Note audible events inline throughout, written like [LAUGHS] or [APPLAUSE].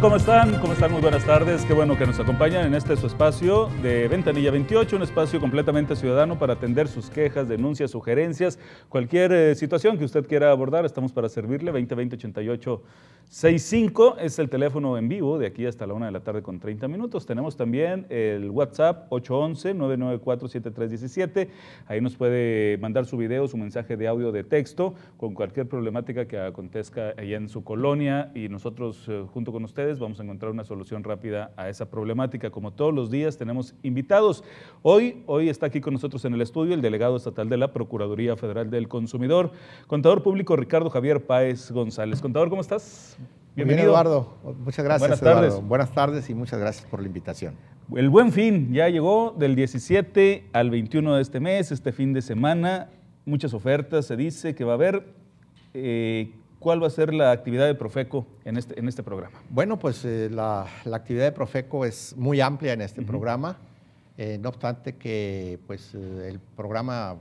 ¿Cómo están? ¿Cómo están? Muy buenas tardes. Qué bueno que nos acompañan en este su espacio de Ventanilla 28, un espacio completamente ciudadano para atender sus quejas, denuncias, sugerencias, cualquier eh, situación que usted quiera abordar. Estamos para servirle 2020 88 65 es el teléfono en vivo de aquí hasta la una de la tarde con 30 minutos. Tenemos también el WhatsApp 811-994-7317. Ahí nos puede mandar su video, su mensaje de audio, de texto, con cualquier problemática que acontezca allá en su colonia y nosotros eh, junto con ustedes vamos a encontrar una solución rápida a esa problemática. Como todos los días tenemos invitados. Hoy, hoy está aquí con nosotros en el estudio el delegado estatal de la Procuraduría Federal del Consumidor, contador público Ricardo Javier Páez González. Contador, ¿cómo estás? Bienvenido. Eduardo. Muchas gracias, Buenas Tardes. Buenas tardes y muchas gracias por la invitación. El buen fin ya llegó del 17 al 21 de este mes, este fin de semana. Muchas ofertas se dice que va a haber. Eh, ¿Cuál va a ser la actividad de Profeco en este, en este programa? Bueno, pues eh, la, actividad de Profeco es muy amplia en este programa. Eh, no obstante que pues, el programa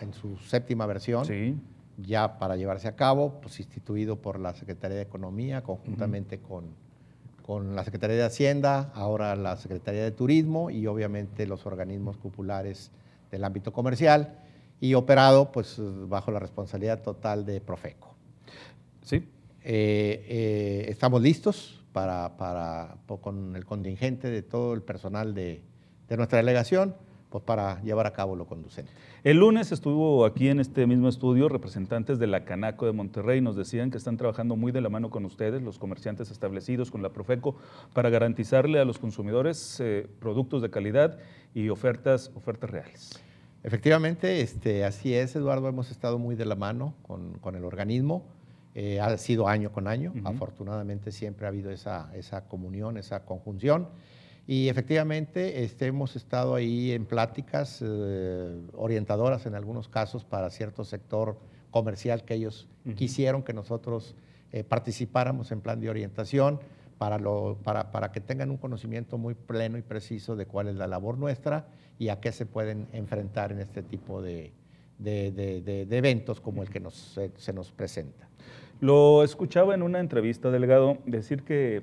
en su séptima versión sí ya para llevarse a cabo, pues instituido por la Secretaría de Economía conjuntamente con, la Secretaría de Hacienda, ahora la Secretaría de Turismo y obviamente los organismos populares del ámbito comercial y operado pues bajo la responsabilidad total de Profeco. Sí. Eh, eh, estamos listos para, con el contingente de todo el personal de nuestra delegación pues, para llevar a cabo lo conducente. El lunes estuvo aquí en este mismo estudio representantes de la Canaco de Monterrey. Nos decían que están trabajando muy de la mano con ustedes, los comerciantes establecidos, con la Profeco, para garantizarle a los consumidores eh, productos de calidad y ofertas, ofertas reales. Efectivamente, este, así es, Eduardo. Hemos estado muy de la mano con, con el organismo. Eh, ha sido año con año. Afortunadamente siempre ha habido esa, esa comunión, esa conjunción. Y efectivamente este, hemos estado ahí en pláticas eh, orientadoras en algunos casos para cierto sector comercial que ellos quisieron que nosotros eh, participáramos en plan de orientación para, para, que tengan un conocimiento muy pleno y preciso de cuál es la labor nuestra y a qué se pueden enfrentar en este tipo de, de, eventos como el que nos, se, se nos presenta. Lo escuchaba en una entrevista, Delgado, decir que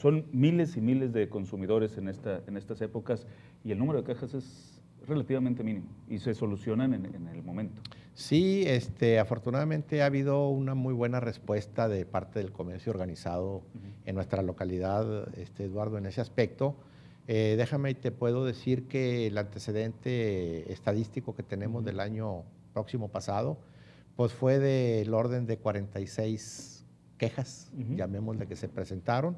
son miles y miles de consumidores en, esta, en estas épocas y el número de quejas es relativamente mínimo y se solucionan en, el momento. Sí, este, afortunadamente ha habido una muy buena respuesta de parte del comercio organizado en nuestra localidad, este, Eduardo, en ese aspecto. Eh, déjame y te puedo decir que el antecedente estadístico que tenemos del año próximo pasado, pues fue del orden de 46 quejas, llamémosle, que se presentaron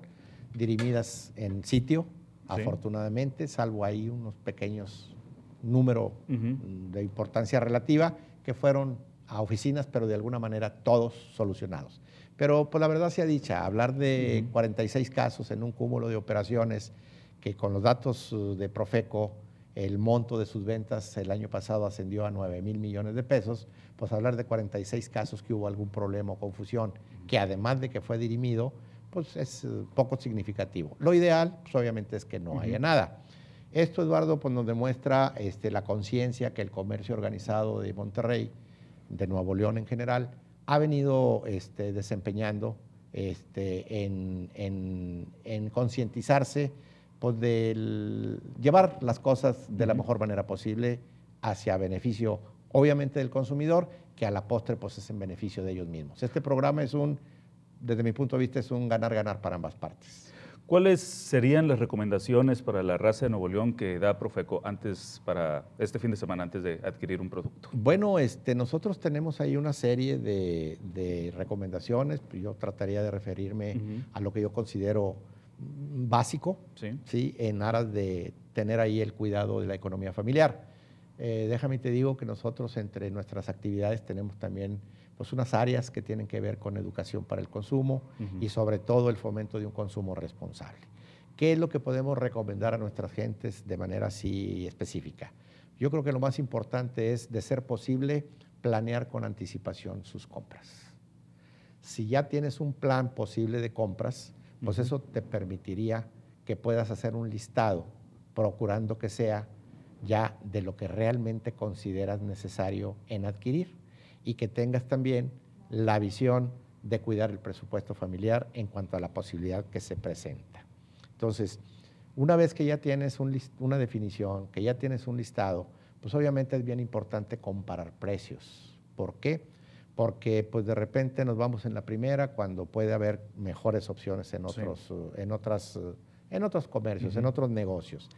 dirimidas en sitio, afortunadamente, salvo ahí unos pequeños números de importancia relativa que fueron a oficinas, pero de alguna manera todos solucionados. Pero pues la verdad sea dicha, hablar de 46 casos en un cúmulo de operaciones que con los datos uh, de Profeco el monto de sus ventas el año pasado ascendió a 9 mil millones de pesos, pues hablar de 46 casos que hubo algún problema o confusión, que además de que fue dirimido, pues es eh, poco significativo. Lo ideal, pues obviamente, es que no haya nada. Esto, Eduardo, pues nos demuestra este, la conciencia que el comercio organizado de Monterrey, de Nuevo León en general, ha venido este, desempeñando este, en, concientizarse pues, del llevar las cosas de la mejor manera posible hacia beneficio, obviamente, del consumidor, que a la postre pues, es en beneficio de ellos mismos. Este programa es un desde mi punto de vista, es un ganar-ganar para ambas partes. ¿Cuáles serían las recomendaciones para la raza de Nuevo León que da Profeco antes para este fin de semana, antes de adquirir un producto? Bueno, este, nosotros tenemos ahí una serie de, recomendaciones. Yo trataría de referirme a lo que yo considero básico, sí. en aras de tener ahí el cuidado de la economía familiar. Eh, déjame te digo que nosotros entre nuestras actividades tenemos también pues, unas áreas que tienen que ver con educación para el consumo y sobre todo el fomento de un consumo responsable. ¿Qué es lo que podemos recomendar a nuestras gentes de manera así específica? Yo creo que lo más importante es, de ser posible, planear con anticipación sus compras. Si ya tienes un plan posible de compras, pues eso te permitiría que puedas hacer un listado, procurando que sea ya de lo que realmente consideras necesario en adquirir y que tengas también la visión de cuidar el presupuesto familiar en cuanto a la posibilidad que se presenta. Entonces, una vez que ya tienes una definición, que ya tienes un listado, pues obviamente es bien importante comparar precios. ¿Por qué? Porque pues de repente nos vamos en la primera cuando puede haber mejores opciones en otros, en otras, eh, en otros comercios, en otros negocios.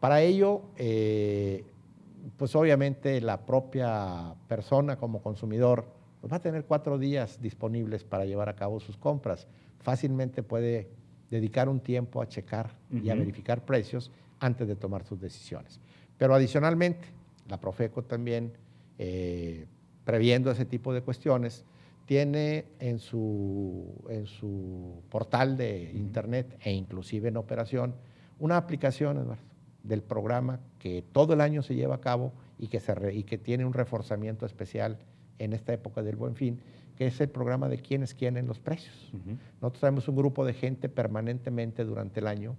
Para ello, eh, pues obviamente la propia persona como consumidor pues, va a tener cuatro días disponibles para llevar a cabo sus compras. Fácilmente puede dedicar un tiempo a checar y a verificar precios antes de tomar sus decisiones. Pero adicionalmente, la Profeco también, eh, previendo ese tipo de cuestiones, tiene en su, en su portal de internet e inclusive en operación una aplicación, Eduardo, del programa que todo el año se lleva a cabo y que, se y que tiene un reforzamiento especial en esta época del buen fin, que es el programa de quienes quieren los precios. Nosotros tenemos un grupo de gente permanentemente durante el año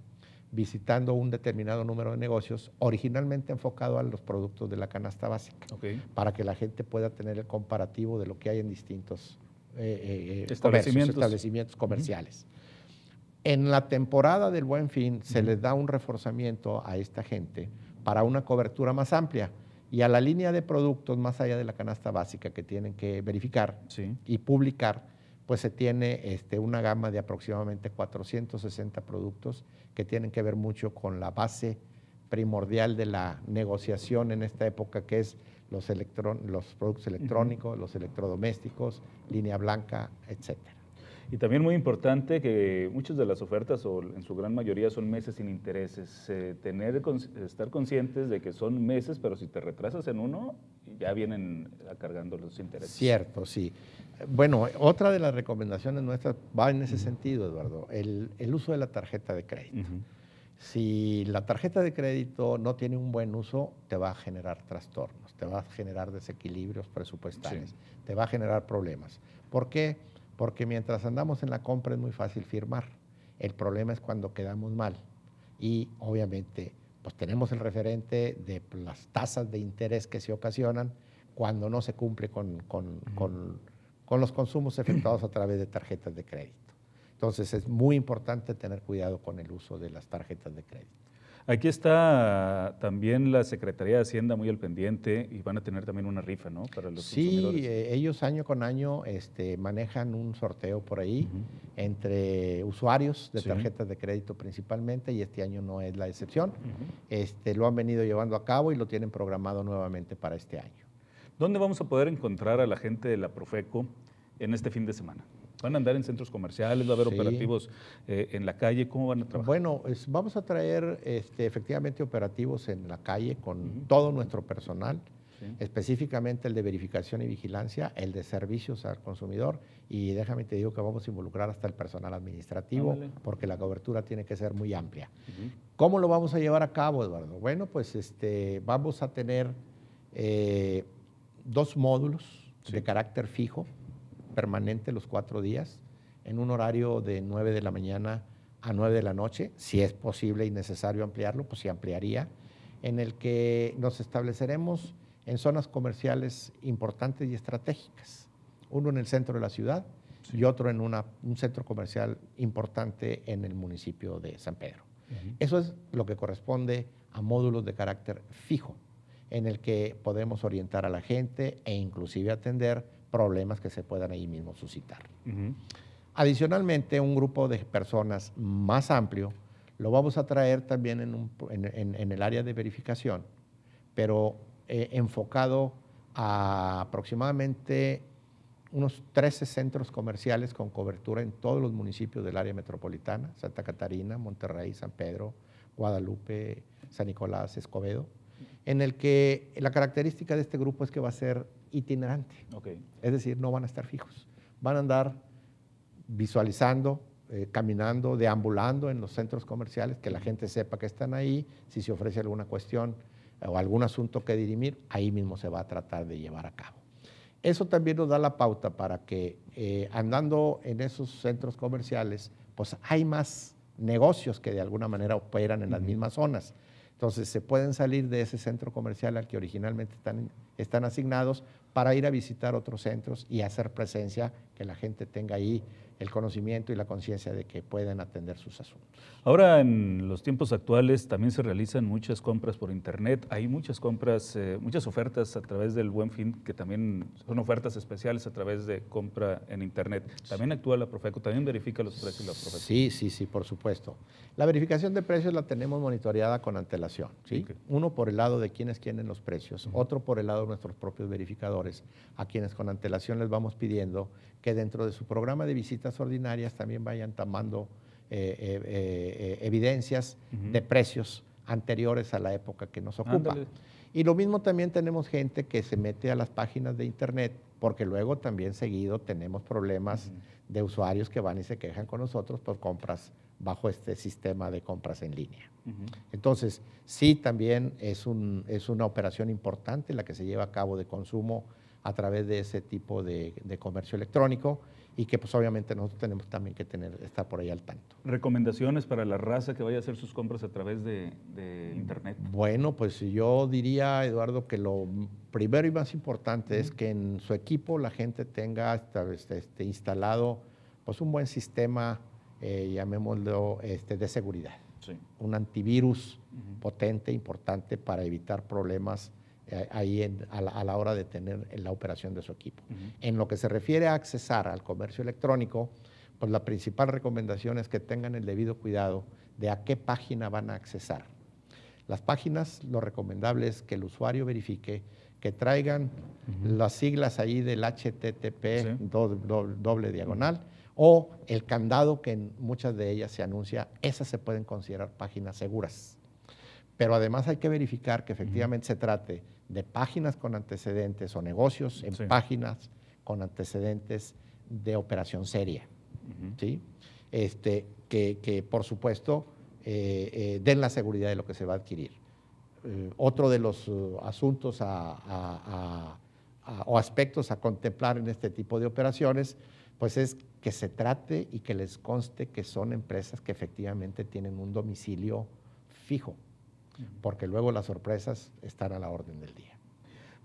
visitando un determinado número de negocios, originalmente enfocado a los productos de la canasta básica, para que la gente pueda tener el comparativo de lo que hay en distintos eh, eh, eh, establecimientos. comerciales. En la temporada del buen fin se les da un reforzamiento a esta gente para una cobertura más amplia y a la línea de productos más allá de la canasta básica que tienen que verificar y publicar, pues se tiene este, una gama de aproximadamente 460 productos que tienen que ver mucho con la base primordial de la negociación en esta época, que es los, los productos electrónicos, los electrodomésticos, línea blanca, etcétera. Y también muy importante que muchas de las ofertas, o en su gran mayoría, son meses sin intereses. Eh, tener, estar conscientes de que son meses, pero si te retrasas en uno, ya vienen cargando los intereses. Cierto, sí. Bueno, otra de las recomendaciones nuestras va en ese sentido, Eduardo, el, el, uso de la tarjeta de crédito. Si la tarjeta de crédito no tiene un buen uso, te va a generar trastornos, te va a generar desequilibrios presupuestales, te va a generar problemas. ¿Por qué? Porque mientras andamos en la compra es muy fácil firmar. El problema es cuando quedamos mal. Y obviamente, pues tenemos el referente de las tasas de interés que se ocasionan cuando no se cumple con, con los consumos efectuados a través de tarjetas de crédito. Entonces es muy importante tener cuidado con el uso de las tarjetas de crédito. Aquí está también la Secretaría de Hacienda muy al pendiente y van a tener también una rifa, ¿no? sí, eh, ellos año con año este, manejan un sorteo por ahí entre usuarios de tarjetas de crédito principalmente y este año no es la excepción. este, lo han venido llevando a cabo y lo tienen programado nuevamente para este año. ¿Dónde vamos a poder encontrar a la gente de la Profeco en este fin de semana? Van a andar en centros comerciales, va a haber operativos eh, en la calle, ¿cómo van a trabajar? Bueno, vamos a traer este, efectivamente operativos en la calle con todo nuestro personal. específicamente el de verificación y vigilancia, el de servicios al consumidor y déjame te digo que vamos a involucrar hasta el personal administrativo porque la cobertura tiene que ser muy amplia. ¿Cómo lo vamos a llevar a cabo, Eduardo? Bueno, pues este, vamos a tener eh, dos módulos de carácter fijo permanente los cuatro días, en un horario de 9 de la mañana a 9 de la noche, si es posible y necesario ampliarlo, pues se ampliaría, en el que nos estableceremos en zonas comerciales importantes y estratégicas, uno en el centro de la ciudad y otro en un centro comercial importante en el municipio de San Pedro. Eso es lo que corresponde a módulos de carácter fijo, en el que podemos orientar a la gente e inclusive atender problemas que se puedan ahí mismo suscitar. Adicionalmente, un grupo de personas más amplio lo vamos a traer también en, el área de verificación, pero eh, enfocado a aproximadamente unos 13 centros comerciales con cobertura en todos los municipios del área metropolitana, Santa Catarina, Monterrey, San Pedro, Guadalupe, San Nicolás, Escobedo, en el que la característica de este grupo es que va a ser itinerante. Okay. Es decir, no van a estar fijos. Van a andar visualizando, eh, caminando, deambulando en los centros comerciales, que la gente sepa que están ahí, si se ofrece alguna cuestión eh, o algún asunto que dirimir, ahí mismo se va a tratar de llevar a cabo. Eso también nos da la pauta para que eh, andando en esos centros comerciales, pues hay más negocios que de alguna manera operan en las mismas zonas. Entonces se pueden salir de ese centro comercial al que originalmente están están asignados para ir a visitar otros centros y hacer presencia, que la gente tenga ahí el conocimiento y la conciencia de que pueden atender sus asuntos. Ahora, en los tiempos actuales también se realizan muchas compras por Internet, hay muchas compras, eh, muchas ofertas a través del Buen Fin, que también son ofertas especiales a través de compra en Internet. También actúa la Profeco, también verifica los precios la Profeco. Sí, sí, sí, por supuesto. La verificación de precios la tenemos monitoreada con antelación, ¿sí? Uno por el lado de quienes tienen los precios, otro por el lado nuestros propios verificadores, a quienes con antelación les vamos pidiendo que dentro de su programa de visitas ordinarias también vayan tomando eh, eh, eh, evidencias de precios anteriores a la época que nos ocupa. Y lo mismo también tenemos gente que se mete a las páginas de internet porque luego también seguido tenemos problemas de usuarios que van y se quejan con nosotros por compras bajo este sistema de compras en línea. Entonces, sí, también es, una operación importante la que se lleva a cabo de consumo a través de ese tipo de comercio electrónico y que pues obviamente nosotros tenemos también que tener, estar por ahí al tanto. ¿Recomendaciones para la raza que vaya a hacer sus compras a través de, Internet? Bueno, pues yo diría, Eduardo, que lo primero y más importante es que en su equipo la gente tenga este, este, instalado pues un buen sistema, eh, llamémoslo, este, de seguridad. Un antivirus potente, importante para evitar problemas eh, ahí a, la, hora de tener la operación de su equipo. En lo que se refiere a accesar al comercio electrónico, pues la principal recomendación es que tengan el debido cuidado de a qué página van a accesar. Las páginas, lo recomendable es que el usuario verifique que traigan las siglas ahí del HTTP doble, diagonal o el candado que en muchas de ellas se anuncia, esas se pueden considerar páginas seguras. Pero además hay que verificar que efectivamente se trate de páginas con antecedentes o negocios en páginas con antecedentes de operación seria. ¿sí? este, que, por supuesto eh, eh, den la seguridad de lo que se va a adquirir. Eh, otro de los uh, asuntos o aspectos a contemplar en este tipo de operaciones, pues es que se trate y que les conste que son empresas que efectivamente tienen un domicilio fijo porque luego las sorpresas están a la orden del día.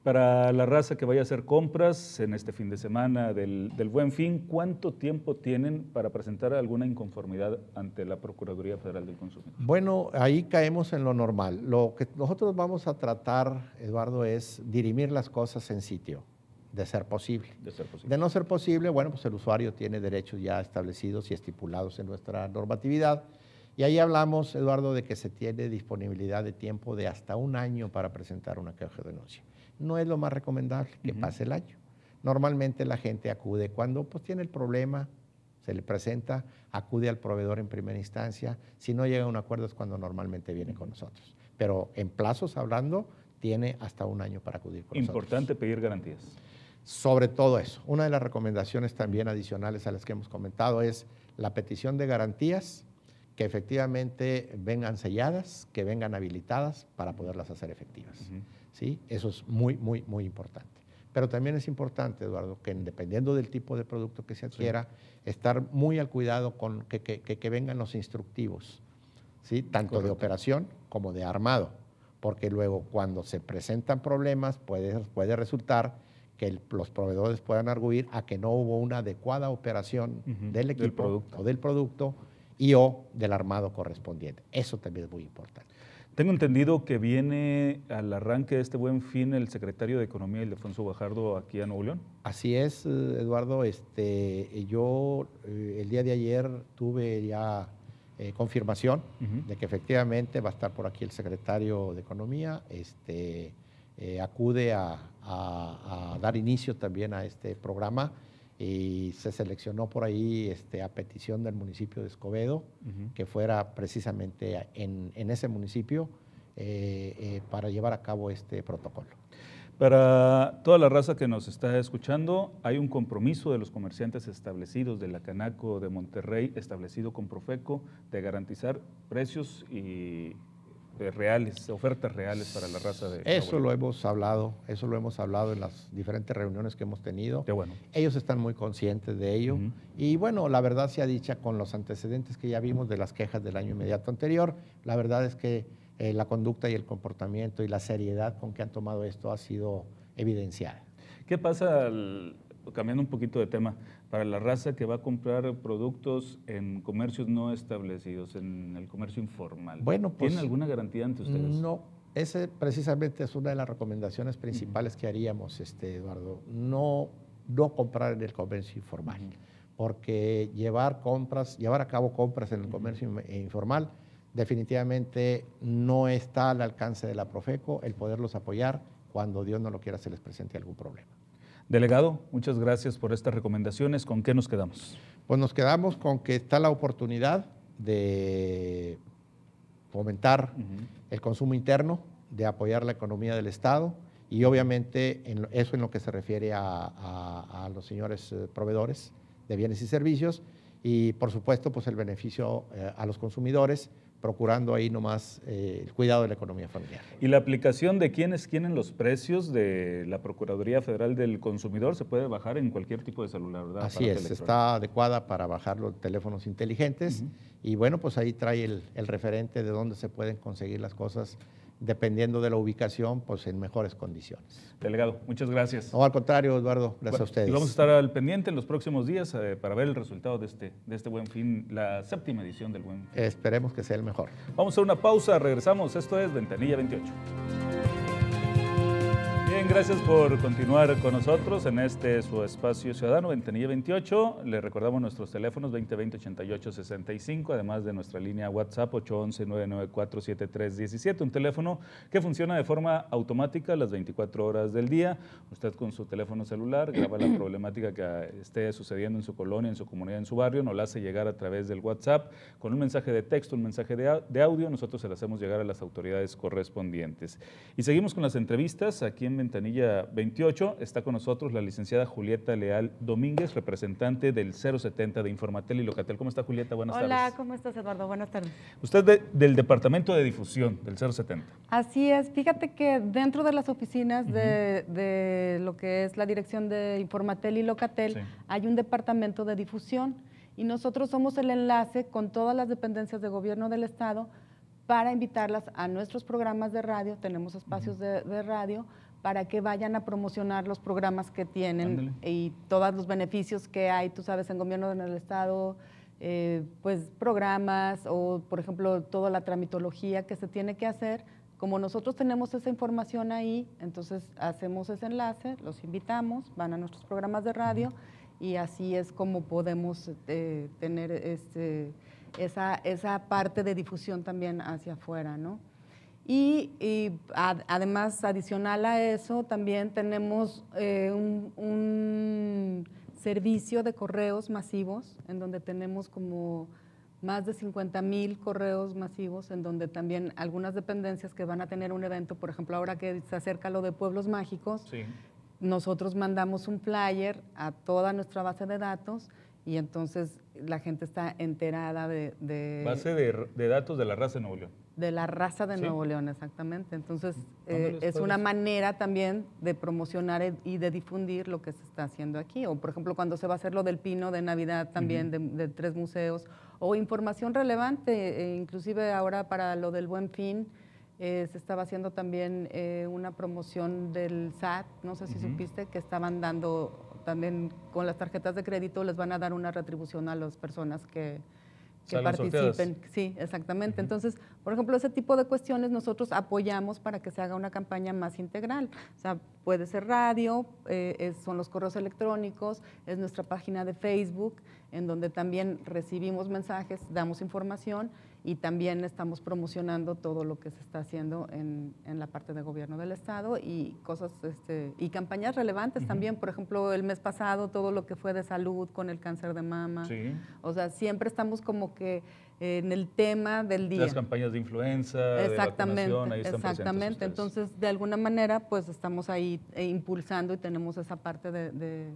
Para la raza que vaya a hacer compras en este fin de semana del, del, Buen Fin, ¿cuánto tiempo tienen para presentar alguna inconformidad ante la Procuraduría Federal del Consumidor? Bueno, ahí caemos en lo normal. Lo que nosotros vamos a tratar, Eduardo, es dirimir las cosas en sitio, de ser posible. De, ser posible. de no ser posible, bueno, pues el usuario tiene derechos ya establecidos y estipulados en nuestra normatividad y ahí hablamos, Eduardo, de que se tiene disponibilidad de tiempo de hasta un año para presentar una queja de denuncia. No es lo más recomendable que pase el año. Normalmente la gente acude cuando pues, tiene el problema, se le presenta, acude al proveedor en primera instancia. Si no llega a un acuerdo es cuando normalmente viene con nosotros. Pero en plazos hablando, tiene hasta un año para acudir con nosotros. Importante pedir garantías. Sobre todo eso. Una de las recomendaciones también adicionales a las que hemos comentado es la petición de garantías que efectivamente vengan selladas, que vengan habilitadas para poderlas hacer efectivas. ¿sí? Eso es muy, muy, muy importante. Pero también es importante, Eduardo, que dependiendo del tipo de producto que se adquiera, estar muy al cuidado con que, vengan los instructivos, ¿sí? tanto de operación como de armado, porque luego cuando se presentan problemas puede, puede resultar que los proveedores puedan arguir a que no hubo una adecuada operación del equipo o del producto y o del armado correspondiente. Eso también es muy importante. Tengo entendido que viene al arranque de este buen fin el secretario de Economía, Ildefonso Bajardo, aquí a Nuevo León. Así es, Eduardo. Este, yo eh, el día de ayer tuve ya eh, confirmación de que efectivamente va a estar por aquí el secretario de Economía. Este, eh, acude a, dar inicio también a este programa y se seleccionó por ahí este, a petición del municipio de Escobedo, que fuera precisamente en, ese municipio eh, eh, para llevar a cabo este protocolo. Para toda la raza que nos está escuchando, hay un compromiso de los comerciantes establecidos de la Canaco de Monterrey, establecido con Profeco, de garantizar precios y eh, reales, ofertas reales para la raza de... Eso lo hemos hablado, eso lo hemos hablado en las diferentes reuniones que hemos tenido. Ellos están muy conscientes de ello. Y bueno, la verdad se ha dicho con los antecedentes que ya vimos de las quejas del año inmediato anterior, la verdad es que eh, la conducta y el comportamiento y la seriedad con que han tomado esto ha sido evidenciada. ¿Qué pasa, cambiando un poquito de tema, para la raza que va a comprar productos en comercios no establecidos, en el comercio informal. Bueno, pues, ¿Tienen alguna garantía ante ustedes? No, esa precisamente es una de las recomendaciones principales que haríamos, este, Eduardo. No, no comprar en el comercio informal, porque llevar compras, llevar a cabo compras en el comercio e informal definitivamente no está al alcance de la Profeco el poderlos apoyar cuando Dios no lo quiera se les presente algún problema. Delegado, muchas gracias por estas recomendaciones. ¿Con qué nos quedamos? Pues nos quedamos con que está la oportunidad de fomentar el consumo interno, de apoyar la economía del Estado y obviamente eso en lo que se refiere a, los señores eh, proveedores de bienes y servicios y por supuesto pues el beneficio eh, a los consumidores procurando ahí nomás eh, el cuidado de la economía familiar. ¿Y la aplicación de quiénes tienen los precios de la Procuraduría Federal del Consumidor se puede bajar en cualquier tipo de celular, ¿verdad? Así es, está adecuada para bajar los teléfonos inteligentes y bueno, pues ahí trae el, el referente de dónde se pueden conseguir las cosas dependiendo de la ubicación, pues en mejores condiciones. Delegado, muchas gracias. No, al contrario, Eduardo, gracias a ustedes. Y vamos a estar al pendiente en los próximos días eh, para ver el resultado de este, de este Buen Fin, la séptima edición del Buen Fin. Esperemos que sea el mejor. Vamos a una pausa, regresamos. Esto es Ventanilla 28 gracias por continuar con nosotros en este su espacio ciudadano, Ventanilla 28. Le recordamos nuestros teléfonos 2020-8865, además de nuestra línea WhatsApp 811-994-7317, un teléfono que funciona de forma automática las 24 horas del día. Usted con su teléfono celular graba la [CLEARS THROAT] problemática que ah, esté sucediendo en su colonia, en su comunidad, en su barrio, nos la hace llegar a través del WhatsApp con un mensaje de texto, un mensaje de audio, nosotros se la hacemos llegar a las autoridades correspondientes. Y seguimos con las entrevistas aquí en Ventanilla ella 28. Está con nosotros la licenciada Julieta Leal Domínguez, representante del 070 de Informatel y Locatel. ¿Cómo está Julieta? Buenas tardes. Hola, ¿cómo estás Eduardo? Buenas tardes. Usted del Departamento de Difusión del 070. Así es. Fíjate que dentro de las oficinas de, lo que es la dirección de Informatel y Locatel hay un departamento de difusión y nosotros somos el enlace con todas las dependencias de gobierno del Estado para invitarlas a nuestros programas de radio, tenemos espacios de, de, radio, para que vayan a promocionar los programas que tienen y todos los beneficios que hay, tú sabes, en gobierno en el Estado, eh, pues programas o, por ejemplo, toda la tramitología que se tiene que hacer. Como nosotros tenemos esa información ahí, entonces hacemos ese enlace, los invitamos, van a nuestros programas de radio y así es como podemos eh, tener este, esa, esa parte de difusión también hacia afuera, ¿no? Y, además, adicional a eso, también tenemos eh, un, servicio de correos masivos, en donde tenemos como más de 50 mil correos masivos, en donde también algunas dependencias que van a tener un evento, por ejemplo, ahora que se acerca lo de Pueblos Mágicos, nosotros mandamos un flyer a toda nuestra base de datos y entonces la gente está enterada de... Base de, datos de la raza de Nuevo de la raza de Nuevo León, exactamente. Entonces, ah, eh, es una manera también de promocionar e-, y de difundir lo que se está haciendo aquí. O, por ejemplo, cuando se va a hacer lo del pino de Navidad también, de, tres museos, o información relevante, e inclusive ahora para lo del Buen Fin. Eh, se estaba haciendo también eh, una promoción del SAT, no sé si supiste, que estaban dando también con las tarjetas de crédito, les van a dar una retribución a las personas que, que participen. Sí, exactamente. Entonces, por ejemplo, ese tipo de cuestiones nosotros apoyamos para que se haga una campaña más integral. O sea, puede ser radio, eh, son los correos electrónicos, es nuestra página de Facebook, en donde también recibimos mensajes, damos información y también estamos promocionando todo lo que se está haciendo en, en la parte de gobierno del Estado y cosas este, y campañas relevantes también. Por ejemplo, el mes pasado todo lo que fue de salud con el cáncer de mama. O sea, siempre estamos como que eh, en el tema del día. Las campañas de influenza, exactamente, Exactamente. Entonces, de alguna manera, pues estamos ahí eh, impulsando y tenemos esa parte de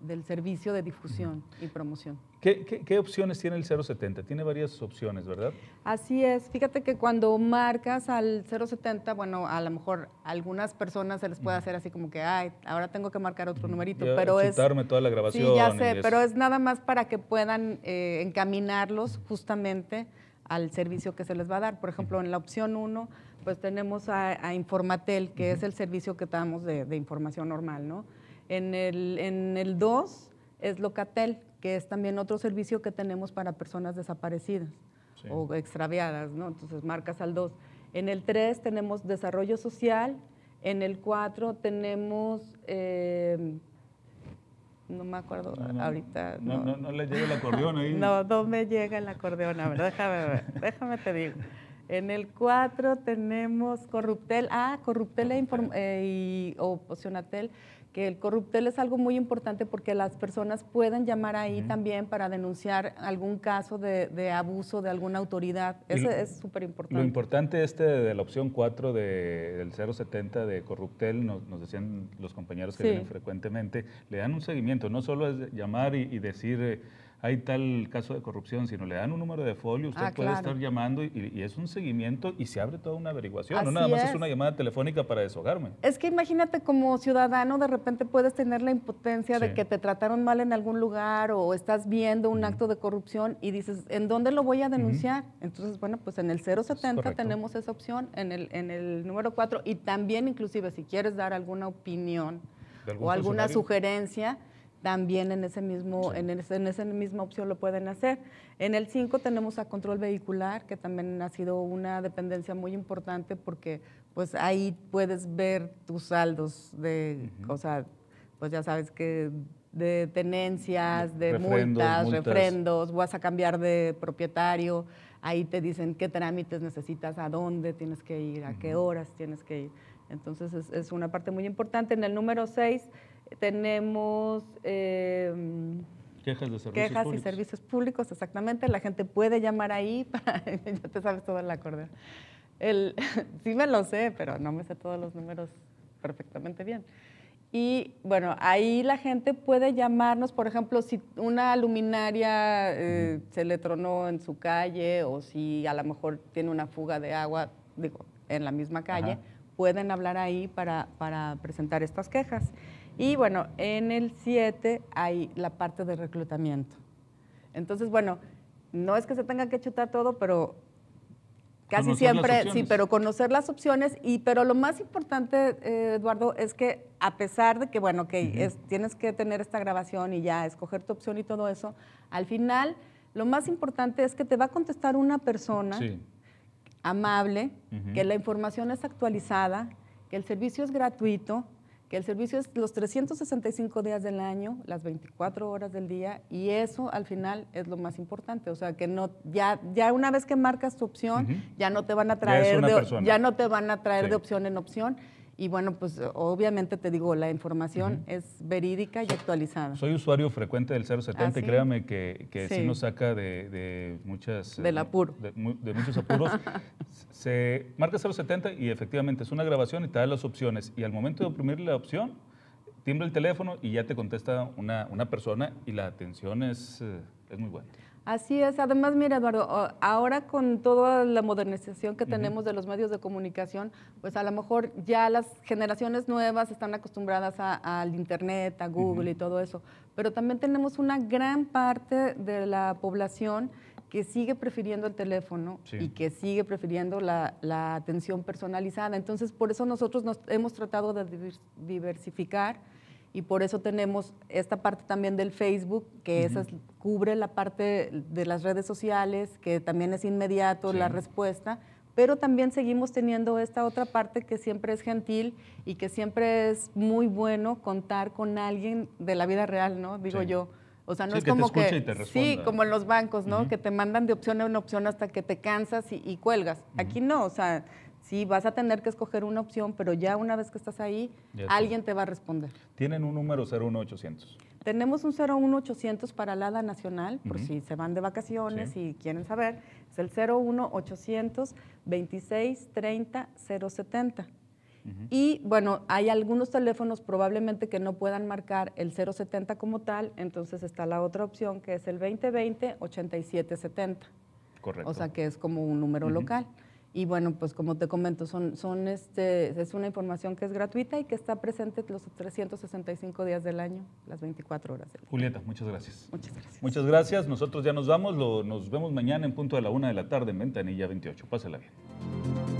del servicio de difusión y promoción. ¿Qué, opciones tiene el 070? Tiene varias opciones, ¿verdad? Así es. Fíjate que cuando marcas al 070, bueno, a lo mejor a algunas personas se les puede hacer así como que, ay, ahora tengo que marcar otro numerito, pero es... toda la grabación. Sí, ya sé, pero es nada más para que puedan eh, encaminarlos justamente al servicio que se les va a dar. Por ejemplo, en la opción 1, pues tenemos a, Informatel, que es el servicio que damos de información normal, ¿no? En el, en el 2 es Locatel, que es también otro servicio que tenemos para personas desaparecidas o extraviadas, ¿no? Entonces marcas al 2. En el 3 tenemos desarrollo social, en el 4 tenemos... Em, no me acuerdo ahorita. No. no. le llega el acordeón ahí. [LAUGHS] no, no me llega el acordeón, a ver, déjame ver, déjame te digo. En el 4 tenemos Corruptel, ah, Corruptel, E, eh, o Posionatel el corruptel es algo muy importante porque las personas pueden llamar ahí también para denunciar algún caso de, abuso de alguna autoridad. Eso es súper importante. Lo importante este de la opción 4 de, del 070 de corruptel, nos, decían los compañeros que vienen frecuentemente, le dan un seguimiento, no solo es llamar y, decir... Eh, hay tal caso de corrupción, si no le dan un número de folio, usted ah, puede estar llamando y, es un seguimiento y se abre toda una averiguación, no nada más es. una llamada telefónica para deshogarme. Es que imagínate como ciudadano de repente puedes tener la impotencia de que te trataron mal en algún lugar o estás viendo un acto de corrupción y dices, ¿en dónde lo voy a denunciar? Entonces, bueno, pues en el 070 tenemos esa opción, en el, en el número 4 y también inclusive si quieres dar alguna opinión o alguna sugerencia, también en, ese mismo, en, ese, esa misma opción lo pueden hacer. En el 5 tenemos a control vehicular, que también ha sido una dependencia muy importante porque pues ahí puedes ver tus saldos de, o sea, pues ya sabes que de tenencias, de multas, refrendos, vas a cambiar de propietario, ahí te dicen qué trámites necesitas, a dónde tienes que ir, a qué horas tienes que ir. Entonces es, es una parte muy importante. En el número 6 tenemos... Em, quejas de y servicios públicos, exactamente. La gente puede llamar ahí, [LAUGHS] ya te sabes todo el cordera. [LAUGHS] sí me lo sé, pero no me sé todos los números perfectamente bien. Y bueno, ahí la gente puede llamarnos, por ejemplo, si una luminaria eh, se le tronó en su calle o si a lo mejor tiene una fuga de agua, digo, en la misma calle, pueden hablar ahí para, para presentar estas quejas. Y bueno, en el 7 hay la parte de reclutamiento. Entonces, bueno, no es que se tenga que chutar todo, pero casi siempre, sí, pero conocer las opciones. Y pero lo más importante, eh, Eduardo, es que a pesar de que, bueno, que tienes que tener esta grabación y ya escoger tu opción y todo eso, al final lo más importante es que te va a contestar una persona amable, que la información es actualizada, que el servicio es gratuito que el servicio es los 365 días del año, las 24 horas del día, y eso al final es lo más importante. O sea, que no, ya, ya una vez que marcas tu opción, ya no te van a traer, ya no te van a traer de opción en opción y bueno, pues obviamente te digo, la información es verídica y actualizada. Soy usuario frecuente del 070 y ah, créame que, que sí. nos saca de, muchas... Del eh, apuro. De, muchos apuros. [LAUGHS] Se marca 070 y efectivamente es una grabación y te da las opciones. Y al momento de oprimir la opción, timbra el teléfono y ya te contesta una, persona y la atención es, eh, es muy buena. Así es. Además, mira, Eduardo, ahora con toda la modernización que tenemos de los medios de comunicación, pues a lo mejor ya las generaciones nuevas están acostumbradas al Internet, a Google y todo eso. Pero también tenemos una gran parte de la población que sigue prefiriendo el teléfono y que sigue prefiriendo la, atención personalizada. Entonces, por eso nosotros nos hemos tratado de diversificar y por eso tenemos esta parte también del Facebook, que cubre la parte de las redes sociales, que también es inmediato la respuesta, pero también seguimos teniendo esta otra parte que siempre es gentil y que siempre es muy bueno contar con alguien de la vida real, ¿no? Digo yo. O sea, no es que como te que. Y te sí, como en los bancos, ¿no? Que te mandan de opción en opción hasta que te cansas y, cuelgas. Aquí no, o sea, Sí, vas a tener que escoger una opción, pero ya una vez que estás ahí, alguien te va a responder. ¿Tienen un número 01800? Tenemos un 01800 para la ADA Nacional, por si se van de vacaciones y quieren saber. Es el 01800 2630070. 070. Y bueno, hay algunos teléfonos probablemente que no puedan marcar el 070 como tal, entonces está la otra opción que es el 2020 8770. Correcto. O sea que es como un número local. Y bueno, pues como te comento, son, son este, es una información que es gratuita y que está presente los 365 días del año, las 24 horas del día. Julieta, muchas gracias. Muchas gracias. Muchas gracias. Nosotros ya nos vamos. nos vemos mañana en punto de la una de la tarde en Ventanilla 28. Pásela bien.